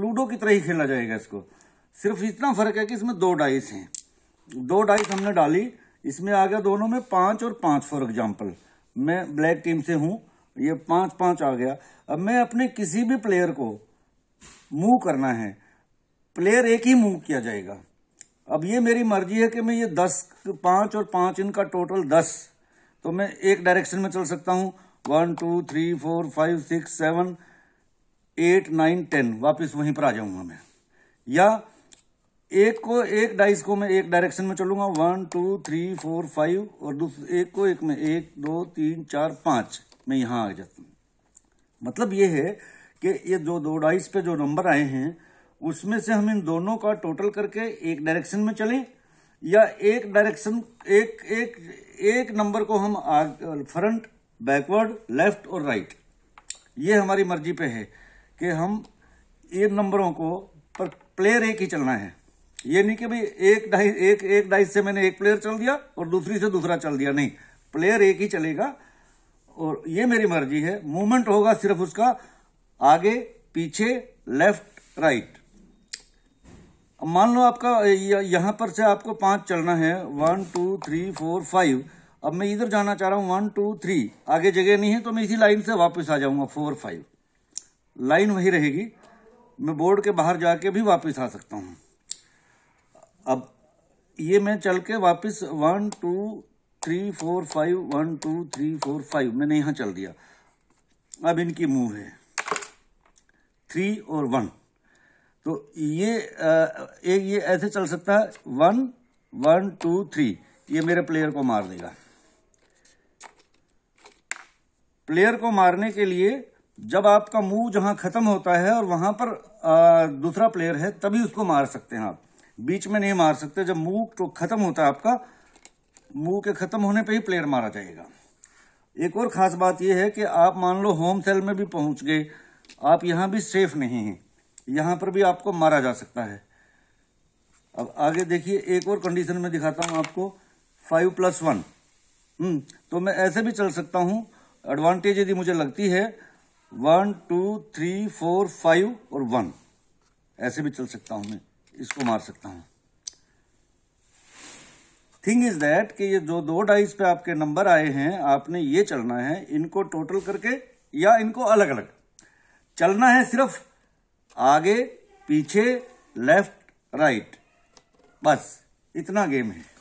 ludo की तरह ही खेला जाएगा इसको सिर्फ इतना फर्क है कि इसमें दो डाइस हैं दो डाइस हमने डाली इसमें आ गया दोनों में पांच और पांच फॉर एग्जाम्पल मैं ब्लैक टीम से हूं ये पांच पांच आ गया अब मैं अपने किसी भी प्लेयर को मूव करना है प्लेयर एक ही मूव किया जाएगा अब ये मेरी मर्जी है कि मैं ये दस पांच और पांच इनका टोटल दस तो मैं एक डायरेक्शन में चल सकता हूं one two three four five six seven eight nine ten वापस वहीं पर आ जाऊंगा मैं या एक को एक डाइस को मैं एक डायरेक्शन में चलूंगा one two three four five और दूसरे एक को एक में एक दो तीन चार पांच मैं यहां आ जाता हूं मतलब ये है कि ये जो दो डाइस पे जो नंबर आए हैं उसमें से हम इन दोनों का टोटल करके एक डायरेक्शन में चलें या एक डायरेक्शन एक एक एक नंबर को हम फ्रंट बैकवर्ड लेफ्ट और राइट ये हमारी मर्जी पे है कि हम इन नंबरों को पर प्लेयर एक ही चलना है ये नहीं कि भाई एक ढाई एक एक ढाई से मैंने एक प्लेयर चल दिया और दूसरी से दूसरा चल दिया नहीं प्लेयर एक ही चलेगा और ये मेरी मर्जी है मूवमेंट होगा सिर्फ उसका आगे पीछे लेफ्ट राइट मान लो आपका यहां पर से आपको पांच चलना है one two three four five अब मैं इधर जाना चाह रहा हूं वन टू थ्री आगे जगह नहीं है तो मैं इसी लाइन से वापस आ जाऊंगा फोर फाइव लाइन वही रहेगी मैं बोर्ड के बाहर जाके भी वापस आ सकता हूँ अब ये मैं चल के वापस one two three four five one two three four five मैंने यहाँ चल दिया अब इनकी मूव है थ्री और वन तो ये एक ये ऐसे चल सकता है वन वन टू थ्री ये मेरे प्लेयर को मार देगा प्लेयर को मारने के लिए जब आपका मूव जहां खत्म होता है और वहां पर दूसरा प्लेयर है तभी उसको मार सकते हैं आप बीच में नहीं मार सकते जब मूव तो खत्म होता है आपका मूव के खत्म होने पे ही प्लेयर मारा जाएगा एक और खास बात यह है कि आप मान लो होम सेल में भी पहुंच गए आप यहां भी सेफ नहीं हैं यहां पर भी आपको मारा जा सकता है अब आगे देखिए एक और कंडीशन में दिखाता हूं आपको फाइव प्लस वन तो मैं ऐसे भी चल सकता हूं एडवांटेज यदि मुझे लगती है one two three four five और वन ऐसे भी चल सकता हूं मैं इसको मार सकता हूं थिंग इज दैट कि ये जो दो डाइस पे आपके नंबर आए हैं आपने ये चलना है इनको टोटल करके या इनको अलग अलग चलना है सिर्फ आगे पीछे लेफ्ट राइट बस इतना गेम है